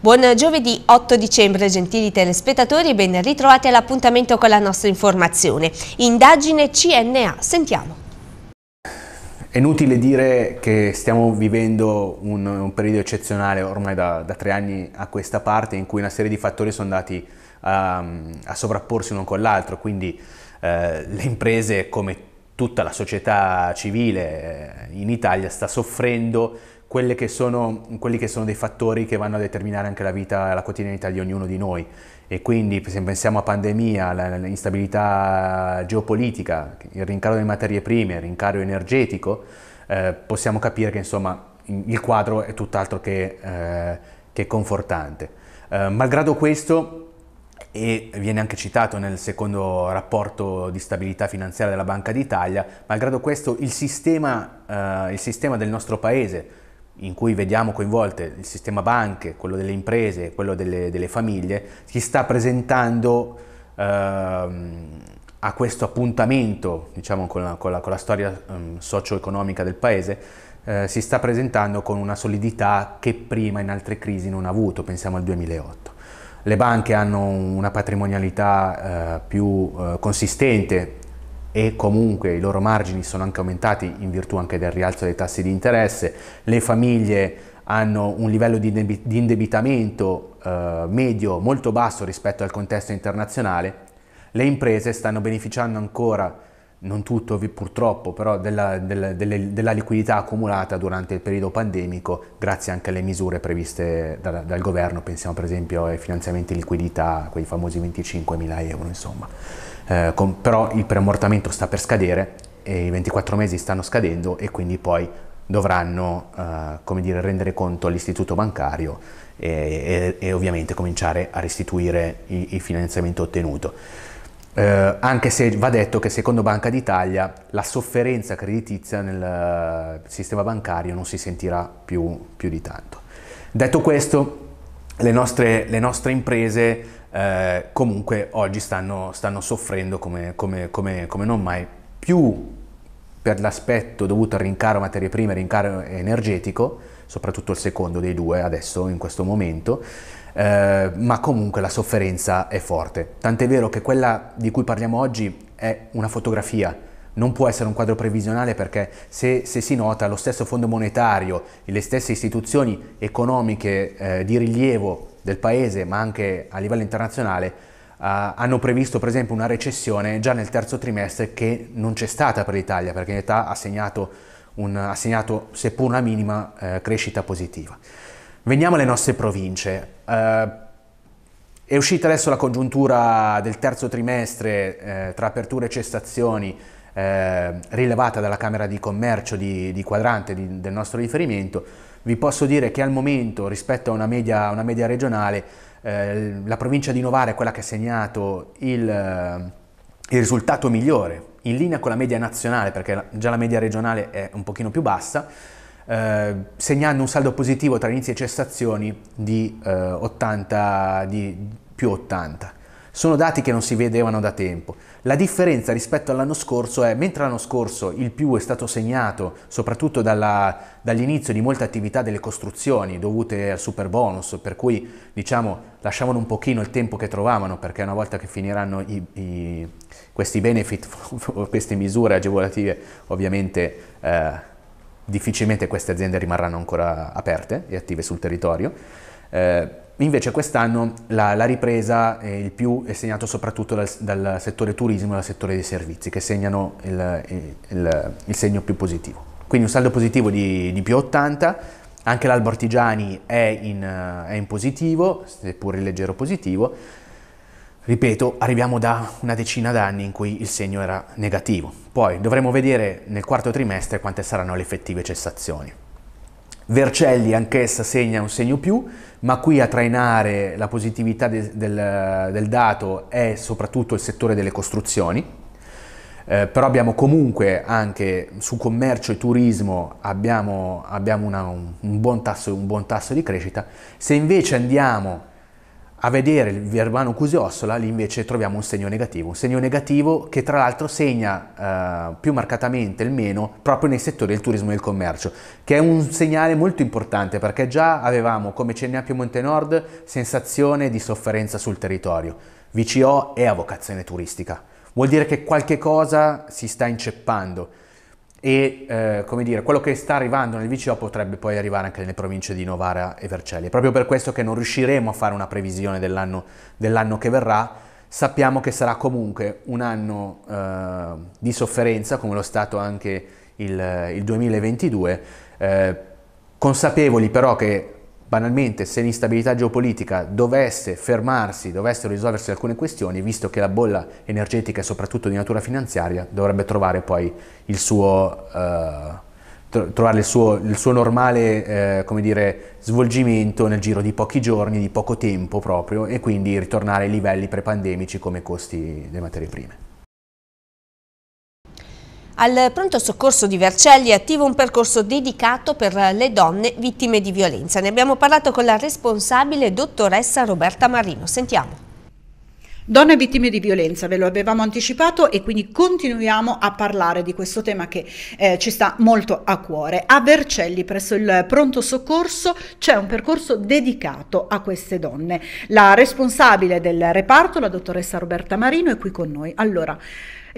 Buon giovedì 8 dicembre, gentili telespettatori, ben ritrovati all'appuntamento con la nostra informazione. Indagine CNA, sentiamo. È inutile dire che stiamo vivendo un, un periodo eccezionale ormai da, da, tre anni a questa parte in cui una serie di fattori sono andati a, a sovrapporsi uno con l'altro, quindi eh, le imprese come tutta la società civile eh, in Italia sta soffrendo che sono, quelli che sono dei fattori che vanno a determinare anche la vita, la quotidianità di ognuno di noi. E quindi se pensiamo a pandemia, all'instabilità geopolitica, il rincaro delle materie prime, il rincaro energetico, eh, possiamo capire che insomma il quadro è tutt'altro che, eh, che confortante. Eh, malgrado questo, e viene anche citato nel secondo rapporto di stabilità finanziaria della Banca d'Italia, malgrado questo il sistema, eh, il sistema del nostro paese, in cui vediamo coinvolte il sistema banche, quello delle imprese, quello delle, delle famiglie, si sta presentando ehm, a questo appuntamento, diciamo, con la, con la, con la storia ehm, socio-economica del paese, eh, si sta presentando con una solidità che prima in altre crisi non ha avuto, pensiamo al 2008. Le banche hanno una patrimonialità eh, più eh, consistente e comunque i loro margini sono anche aumentati in virtù anche del rialzo dei tassi di interesse, le famiglie hanno un livello di, indebitamento eh, medio molto basso rispetto al contesto internazionale, le imprese stanno beneficiando ancora, non tutto purtroppo, però della, della, delle, della liquidità accumulata durante il periodo pandemico grazie anche alle misure previste da, dal governo, pensiamo per esempio ai finanziamenti di liquidità, quei famosi 25 mila euro insomma eh, con, però il preammortamento sta per scadere e i 24 mesi stanno scadendo e quindi poi dovranno eh, come dire, rendere conto all'istituto bancario e, e, e ovviamente cominciare a restituire il finanziamento ottenuto. Eh, anche se va detto che secondo Banca d'Italia la sofferenza creditizia nel eh, sistema bancario non si sentirà più, più di tanto. Detto questo, le nostre, le nostre imprese eh, comunque oggi stanno, stanno soffrendo come, come, come, come non mai più per l'aspetto dovuto al rincaro materie prime e rincaro energetico, soprattutto il secondo dei due adesso in questo momento, eh, ma comunque la sofferenza è forte. Tant'è vero che quella di cui parliamo oggi è una fotografia, non può essere un quadro previsionale perché se, se si nota lo stesso fondo monetario, e le stesse istituzioni economiche eh, di rilievo del paese ma anche a livello internazionale Uh, hanno previsto per esempio una recessione già nel terzo trimestre che non c'è stata per l'Italia perché in realtà ha segnato, un, ha segnato seppur una minima uh, crescita positiva. Veniamo alle nostre province. Uh, è uscita adesso la congiuntura del terzo trimestre tra aperture e cessazioni rilevata dalla Camera di Commercio di, di quadrante di, del nostro riferimento vi posso dire che al momento, rispetto a una media, una media regionale, eh, la provincia di Novara è quella che ha segnato il, eh, il risultato migliore, in linea con la media nazionale, perché già la media regionale è un pochino più bassa, eh, segnando un saldo positivo tra inizi e cessazioni di, eh, 80, di più 80. Sono dati che non si vedevano da tempo. La differenza rispetto all'anno scorso è, mentre l'anno scorso il più è stato segnato soprattutto dalla, dall'inizio di molte attività delle costruzioni dovute al super bonus, per cui diciamo lasciavano un pochino il tempo che trovavano, perché una volta che finiranno i, i, questi benefit, queste misure agevolative, ovviamente eh, difficilmente queste aziende rimarranno ancora aperte e attive sul territorio. Eh, Invece quest'anno la, la, ripresa eh, il più è segnato soprattutto dal, dal, settore turismo e dal settore dei servizi che segnano il, il, il, il segno più positivo. Quindi un saldo positivo di, di più 80, anche l'albo artigiani è in, è in positivo, seppur in leggero positivo. Ripeto, arriviamo da una decina d'anni in cui il segno era negativo. Poi dovremo vedere nel quarto trimestre quante saranno le effettive cessazioni. Vercelli anch'essa segna un segno più, ma qui a trainare la positività de, del, del, dato è soprattutto il settore delle costruzioni, eh, però abbiamo comunque anche su commercio e turismo abbiamo, abbiamo una, un, un, buon tasso, un buon tasso di crescita. Se invece andiamo a vedere il Verbano Cusiossola lì invece troviamo un segno negativo, un segno negativo che tra l'altro segna eh, più marcatamente il meno proprio nei settori del turismo e del commercio, che è un segnale molto importante perché già avevamo come Cennea Piemonte Nord sensazione di sofferenza sul territorio. VCO è a vocazione turistica, vuol dire che qualche cosa si sta inceppando e eh, come dire, quello che sta arrivando nel VCO potrebbe poi arrivare anche nelle province di Novara e Vercelli. È proprio per questo che non riusciremo a fare una previsione dell'anno, dell'anno che verrà, sappiamo che sarà comunque un anno eh, di sofferenza, come lo è stato anche il, il 2022, eh, consapevoli però che banalmente se l'instabilità geopolitica dovesse fermarsi, dovessero risolversi alcune questioni, visto che la bolla energetica è soprattutto di natura finanziaria, dovrebbe trovare poi il suo, eh, trovare il suo, il suo normale eh, dire, svolgimento nel giro di pochi giorni, di poco tempo proprio, e quindi ritornare ai livelli prepandemici come costi delle materie prime. Al pronto soccorso di Vercelli è attivo un percorso dedicato per le donne vittime di violenza. Ne abbiamo parlato con la responsabile dottoressa Roberta Marino. Sentiamo. Donne vittime di violenza, ve lo avevamo anticipato e quindi continuiamo a parlare di questo tema che eh, ci sta molto a cuore. A Vercelli, presso il pronto soccorso, c'è un percorso dedicato a queste donne. La responsabile del reparto, la dottoressa Roberta Marino, è qui con noi. Allora,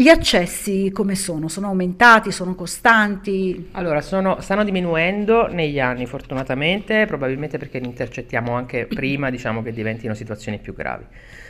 gli accessi come sono? Sono aumentati? Sono costanti? Allora, sono, stanno diminuendo negli anni fortunatamente, probabilmente perché li intercettiamo anche prima diciamo, che diventino situazioni più gravi.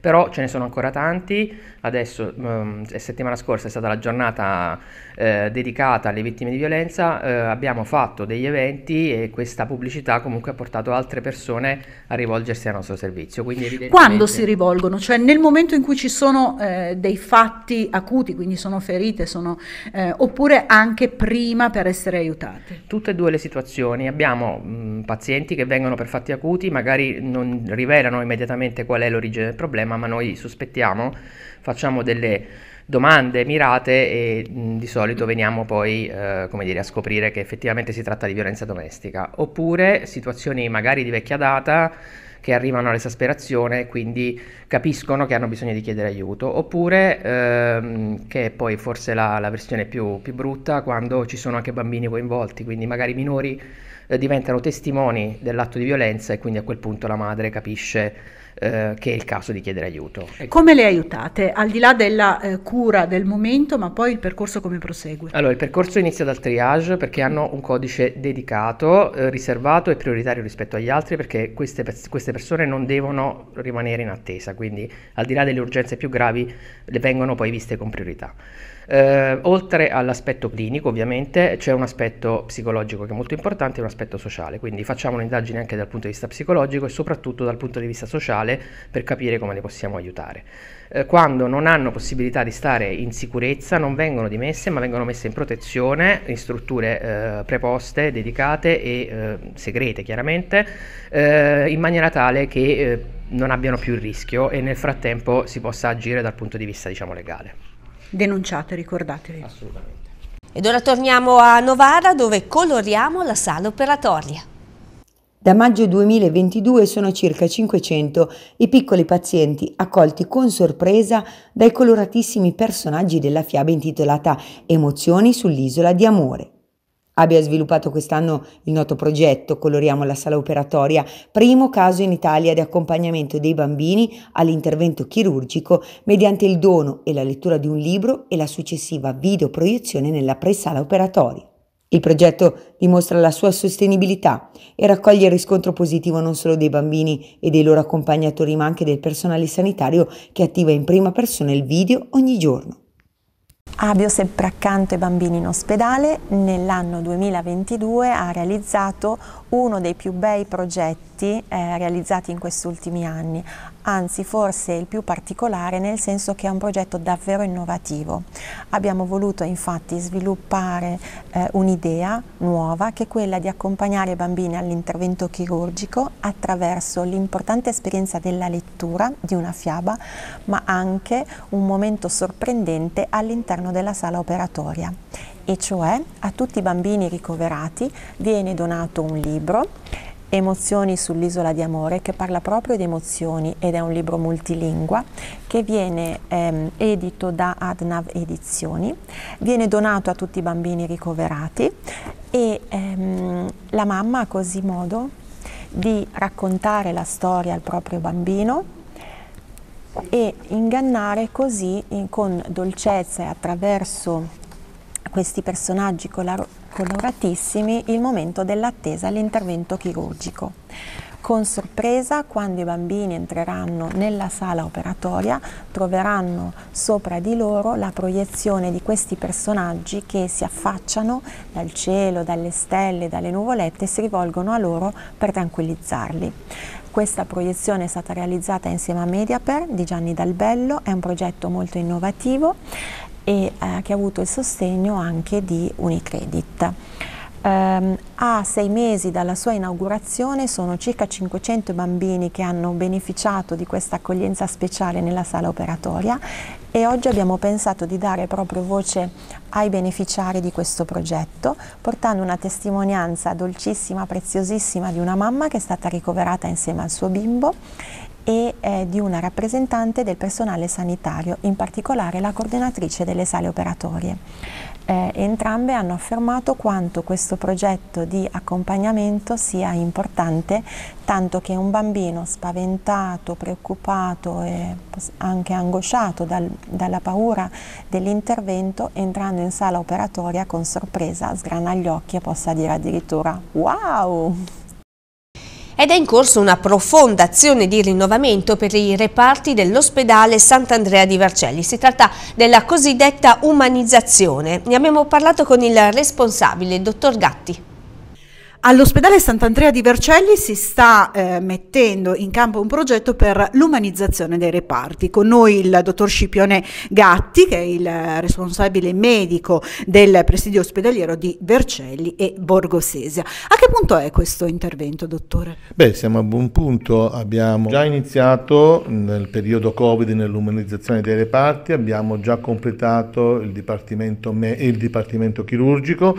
Però ce ne sono ancora tanti, adesso um, settimana scorsa è stata la giornata eh, dedicata alle vittime di violenza, eh, abbiamo fatto degli eventi e questa pubblicità comunque ha portato altre persone a rivolgersi al nostro servizio. Quindi, evidentemente... Quando si rivolgono? Cioè nel momento in cui ci sono eh, dei fatti acuti? morti, quindi sono ferite, sono, eh, oppure anche prima per essere aiutate. Tutte e due le situazioni. Abbiamo mh, mm, pazienti che vengono per fatti acuti, magari non rivelano immediatamente qual è l'origine del problema, ma noi sospettiamo, facciamo delle domande mirate e mh, mm, di solito veniamo poi eh, dire, a scoprire che effettivamente si tratta di violenza domestica. Oppure situazioni magari di vecchia data che arrivano all'esasperazione e quindi capiscono che hanno bisogno di chiedere aiuto, oppure ehm, che è poi forse la, la versione più, più, brutta quando ci sono anche bambini coinvolti, quindi magari i minori eh, diventano testimoni dell'atto di violenza e quindi a quel punto la madre capisce eh, che è il caso di chiedere aiuto. Ecco. Come le aiutate? Al di là della eh, cura del momento, ma poi il percorso come prosegue? Allora, il percorso inizia dal triage perché hanno un codice dedicato, eh, riservato e prioritario rispetto agli altri perché queste, queste, persone non devono rimanere in attesa, quindi al di là delle urgenze più gravi le vengono poi viste con priorità. Eh, oltre all'aspetto clinico ovviamente c'è un aspetto psicologico che è molto importante e un aspetto sociale, quindi facciamo un'indagine anche dal punto di vista psicologico e soprattutto dal punto di vista sociale per capire come le possiamo aiutare. Eh, quando non hanno possibilità di stare in sicurezza non vengono dimesse ma vengono messe in protezione in strutture eh, preposte, dedicate e eh, segrete chiaramente, eh, in maniera tale che eh, non abbiano più il rischio e nel frattempo si possa agire dal punto di vista diciamo legale denunciate, ricordatevi. Assolutamente. Ed ora torniamo a Novara dove coloriamo la sala operatoria. Da maggio 2022 sono circa 500 i piccoli pazienti accolti con sorpresa dai coloratissimi personaggi della fiaba intitolata Emozioni sull'isola di amore abbia sviluppato quest'anno il noto progetto Coloriamo la sala operatoria, primo caso in Italia di accompagnamento dei bambini all'intervento chirurgico mediante il dono e la lettura di un libro e la successiva videoproiezione nella presala operatoria. Il progetto dimostra la sua sostenibilità e raccoglie il riscontro positivo non solo dei bambini e dei loro accompagnatori, ma anche del personale sanitario che attiva in prima persona il video ogni giorno. Abio sempre accanto ai bambini in ospedale, nell'anno 2022 ha realizzato uno dei più bei progetti progetti eh, realizzati in questi ultimi anni, anzi forse il più particolare nel senso che è un progetto davvero innovativo. Abbiamo voluto infatti sviluppare eh, un'idea nuova che è quella di accompagnare i bambini all'intervento chirurgico attraverso l'importante esperienza della lettura di una fiaba, ma anche un momento sorprendente all'interno della sala operatoria e cioè a tutti i bambini ricoverati viene donato un libro Emozioni sull'isola di amore che parla proprio di emozioni ed è un libro multilingua che viene ehm, edito da Adnav Edizioni, viene donato a tutti i bambini ricoverati e ehm, la mamma ha così modo di raccontare la storia al proprio bambino e ingannare così in, con dolcezza e attraverso questi personaggi coloratissimi il momento dell'attesa all'intervento chirurgico. Con sorpresa, quando i bambini entreranno nella sala operatoria, troveranno sopra di loro la proiezione di questi personaggi che si affacciano dal cielo, dalle stelle, dalle nuvolette e si rivolgono a loro per tranquillizzarli. Questa proiezione è stata realizzata insieme a Mediaper di Gianni Dalbello, è un progetto molto innovativo e eh, che ha avuto il sostegno anche di Unicredit. Um, a sei mesi dalla sua inaugurazione sono circa 500 bambini che hanno beneficiato di questa accoglienza speciale nella sala operatoria e oggi abbiamo pensato di dare proprio voce ai beneficiari di questo progetto portando una testimonianza dolcissima, preziosissima di una mamma che è stata ricoverata insieme al suo bimbo e eh, di una rappresentante del personale sanitario, in particolare la coordinatrice delle sale operatorie. Eh, entrambe hanno affermato quanto questo progetto di accompagnamento sia importante, tanto che un bambino spaventato, preoccupato e anche angosciato dal, dalla paura dell'intervento, entrando in sala operatoria con sorpresa, sgrana gli occhi e possa dire addirittura wow! ed è in corso una profonda azione di rinnovamento per i reparti dell'ospedale Sant'Andrea di Vercelli. Si tratta della cosiddetta umanizzazione. Ne abbiamo parlato con il responsabile, il dottor Gatti. All'ospedale Sant'Andrea di Vercelli si sta eh, mettendo in campo un progetto per l'umanizzazione dei reparti. Con noi il dottor Scipione Gatti, che è il responsabile medico del presidio ospedaliero di Vercelli e Borgosesia. A che punto è questo intervento, dottore? Beh, siamo a buon punto. Abbiamo già iniziato nel periodo Covid nell'umanizzazione dei reparti, abbiamo già completato il dipartimento, il dipartimento chirurgico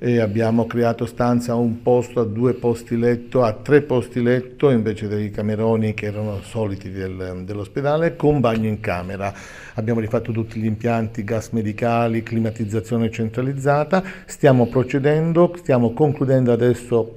e abbiamo creato stanza a un posto, a due posti letto, a tre posti letto invece dei cameroni che erano soliti del, dell'ospedale, con bagno in camera. Abbiamo rifatto tutti gli impianti, gas medicali, climatizzazione centralizzata, stiamo procedendo, stiamo concludendo adesso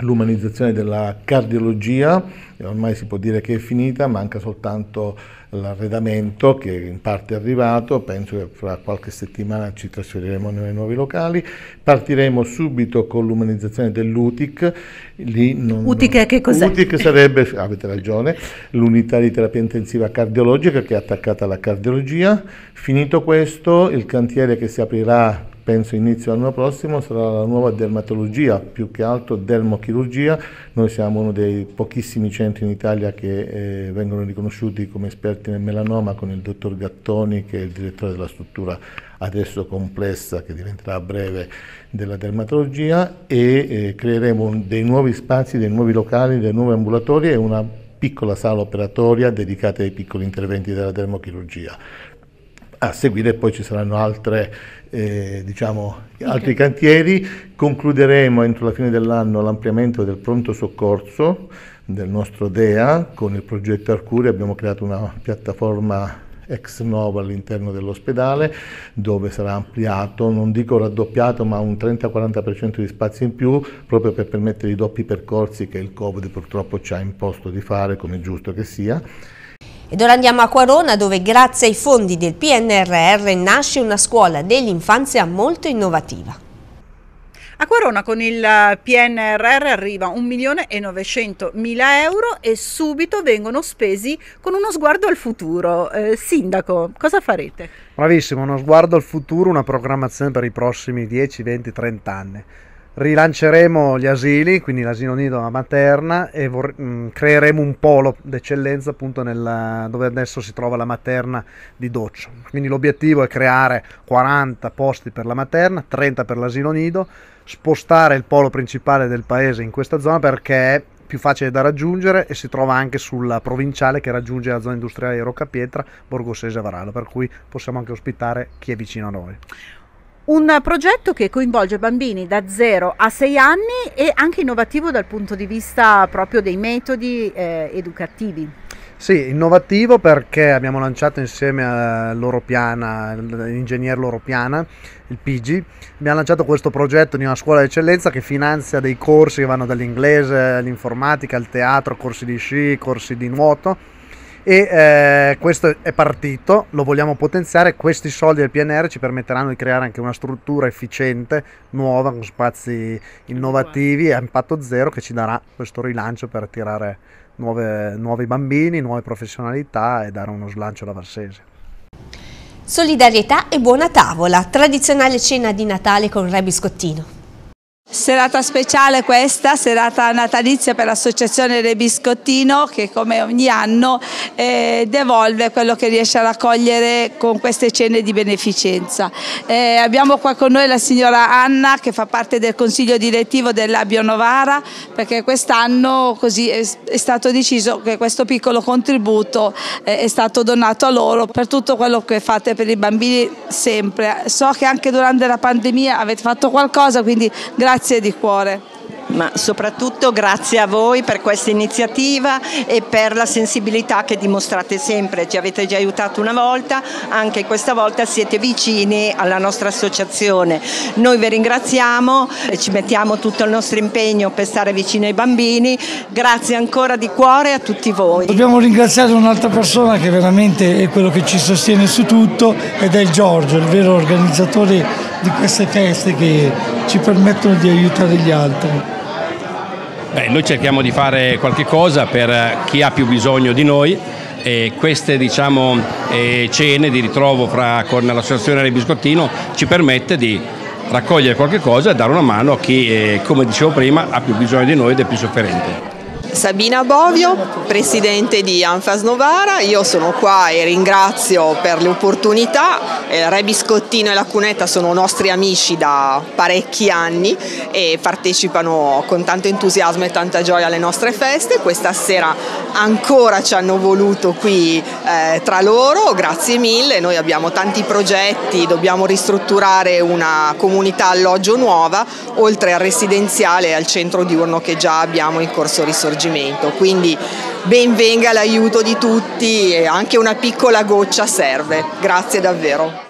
l'umanizzazione della cardiologia, ormai si può dire che è finita, manca soltanto l'arredamento che in parte è arrivato, penso che fra qualche settimana ci trasferiremo nei nuovi locali, partiremo subito con l'umanizzazione dell'UTIC, non, UTIC che cos'è? UTIC sarebbe, avete ragione, l'unità di terapia intensiva cardiologica che è attaccata alla cardiologia, finito questo il cantiere che si aprirà penso inizio l'anno prossimo, sarà la nuova dermatologia, più che altro dermochirurgia. Noi siamo uno dei pochissimi centri in Italia che eh, vengono riconosciuti come esperti nel melanoma con il dottor Gattoni che è il direttore della struttura adesso complessa che diventerà a breve della dermatologia e eh, creeremo dei nuovi spazi, dei nuovi locali, dei nuovi ambulatori e una piccola sala operatoria dedicata ai piccoli interventi della dermochirurgia a seguire poi ci saranno altre, eh, diciamo, altri okay. cantieri. Concluderemo entro la fine dell'anno l'ampliamento del pronto soccorso del nostro DEA con il progetto Arcuri. Abbiamo creato una piattaforma ex novo all'interno dell'ospedale dove sarà ampliato, non dico raddoppiato, ma un 30-40% di spazio in più proprio per permettere i doppi percorsi che il Covid purtroppo ci ha imposto di fare, come giusto che sia ed ora andiamo a Quarona dove grazie ai fondi del PNRR nasce una scuola dell'infanzia molto innovativa. A Quarona con il PNRR arriva mila euro e subito vengono spesi con uno sguardo al futuro. Eh, sindaco, cosa farete? Bravissimo, uno sguardo al futuro, una programmazione per i prossimi 10, 20, 30 anni rilanceremo gli asili, quindi l'asilo nido a materna e vor- mh, mm, creeremo un polo d'eccellenza appunto nella, dove adesso si trova la materna di Doccio. Quindi l'obiettivo è creare 40 posti per la materna, 30 per l'asilo nido, spostare il polo principale del paese in questa zona perché è più facile da raggiungere e si trova anche sulla provinciale che raggiunge la zona industriale di Rocca Pietra, Borgo e Varallo, per cui possiamo anche ospitare chi è vicino a noi. Un progetto che coinvolge bambini da 0 a 6 anni e anche innovativo dal punto di vista proprio dei metodi eh, educativi. Sì, innovativo perché abbiamo lanciato insieme all'Oropiana, eh, l'ingegner Loropiana, il PG, abbiamo lanciato questo progetto di una scuola d'eccellenza che finanzia dei corsi che vanno dall'inglese all'informatica, al teatro, corsi di sci, corsi di nuoto e eh, questo è partito, lo vogliamo potenziare, questi soldi del PNR ci permetteranno di creare anche una struttura efficiente, nuova, con spazi innovativi a impatto zero che ci darà questo rilancio per attirare nuove, nuovi bambini, nuove professionalità e dare uno slancio alla Varsese. Solidarietà e buona tavola, tradizionale cena di Natale con Re Biscottino. Serata speciale questa, serata natalizia per l'Associazione Re Biscottino che come ogni anno eh, devolve quello che riesce a raccogliere con queste cene di beneficenza. Eh, abbiamo qua con noi la signora Anna che fa parte del consiglio direttivo della Novara perché quest'anno è, è, stato deciso che questo piccolo contributo eh, è stato donato a loro per tutto quello che fate per i bambini sempre. So che anche durante la pandemia avete fatto qualcosa quindi grazie Grazie di cuore ma soprattutto grazie a voi per questa iniziativa e per la sensibilità che dimostrate sempre. Ci avete già aiutato una volta, anche questa volta siete vicini alla nostra associazione. Noi vi ringraziamo, e ci mettiamo tutto il nostro impegno per stare vicino ai bambini. Grazie ancora di cuore a tutti voi. Dobbiamo ringraziare un'altra persona che veramente è quello che ci sostiene su tutto ed è Giorgio, il vero organizzatore di queste feste che ci permettono di aiutare gli altri. Beh, noi cerchiamo di fare qualche cosa per chi ha più bisogno di noi e queste diciamo, eh, cene di ritrovo fra, con l'associazione del biscottino ci permette di raccogliere qualche cosa e dare una mano a chi, eh, come dicevo prima, ha più bisogno di noi ed è più sofferente. Sabina Bovio, presidente di Anfas Novara, io sono qua e ringrazio per le opportunità, eh, Re Biscottino e la Cunetta sono nostri amici da parecchi anni e partecipano con tanto entusiasmo e tanta gioia alle nostre feste, questa sera ancora ci hanno voluto qui eh, tra loro, grazie mille, noi abbiamo tanti progetti, dobbiamo ristrutturare una comunità alloggio nuova, oltre al residenziale e al centro diurno che già abbiamo in corso risorgimento coinvolgimento, quindi ben venga l'aiuto di tutti e anche una piccola goccia serve. Grazie davvero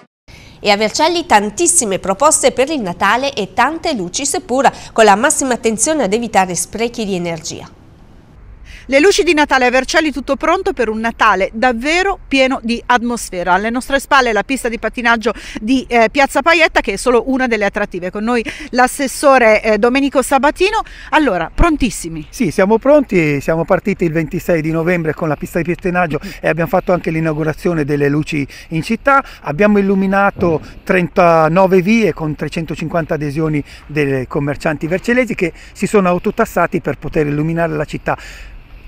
e a Vercelli tantissime proposte per il Natale e tante luci seppur con la massima attenzione ad evitare sprechi di energia. Le luci di Natale a Vercelli tutto pronto per un Natale davvero pieno di atmosfera. Alle nostre spalle la pista di pattinaggio di eh, Piazza Paietta che è solo una delle attrattive. Con noi l'assessore eh, Domenico Sabatino. Allora, prontissimi? Sì, siamo pronti. Siamo partiti il 26 di novembre con la pista di pattinaggio e abbiamo fatto anche l'inaugurazione delle luci in città. Abbiamo illuminato 39 vie con 350 adesioni dei commercianti vercellesi che si sono autotassati per poter illuminare la città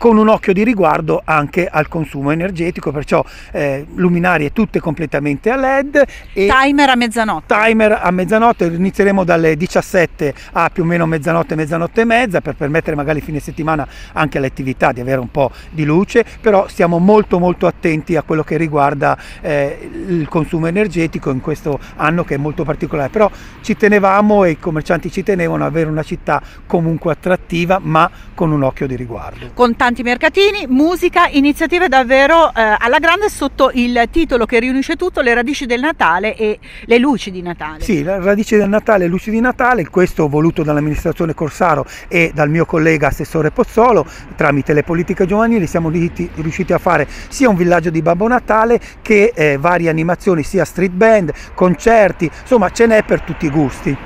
con un occhio di riguardo anche al consumo energetico, perciò eh, luminarie tutte completamente a LED. E timer a mezzanotte. Timer a mezzanotte, inizieremo dalle 17 a più o meno mezzanotte, mezzanotte e mezza per permettere magari fine settimana anche alle attività di avere un po' di luce, però stiamo molto molto attenti a quello che riguarda eh, il consumo energetico in questo anno che è molto particolare, però ci tenevamo e i commercianti ci tenevano ad avere una città comunque attrattiva ma con un occhio di riguardo. Con tanti ristoranti, mercatini, musica, iniziative davvero eh, alla grande sotto il titolo che riunisce tutto, le radici del Natale e le luci di Natale. Sì, le radici del Natale e luci di Natale, questo voluto dall'amministrazione Corsaro e dal mio collega assessore Pozzolo, tramite le politiche giovanili siamo riusciti a fare sia un villaggio di Babbo Natale che eh, varie animazioni, sia street band, concerti, insomma ce n'è per tutti i gusti.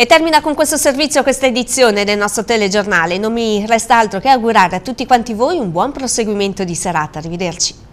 E termina con questo servizio questa edizione del nostro telegiornale. Non mi resta altro che augurare a tutti quanti voi un buon proseguimento di serata. Arrivederci.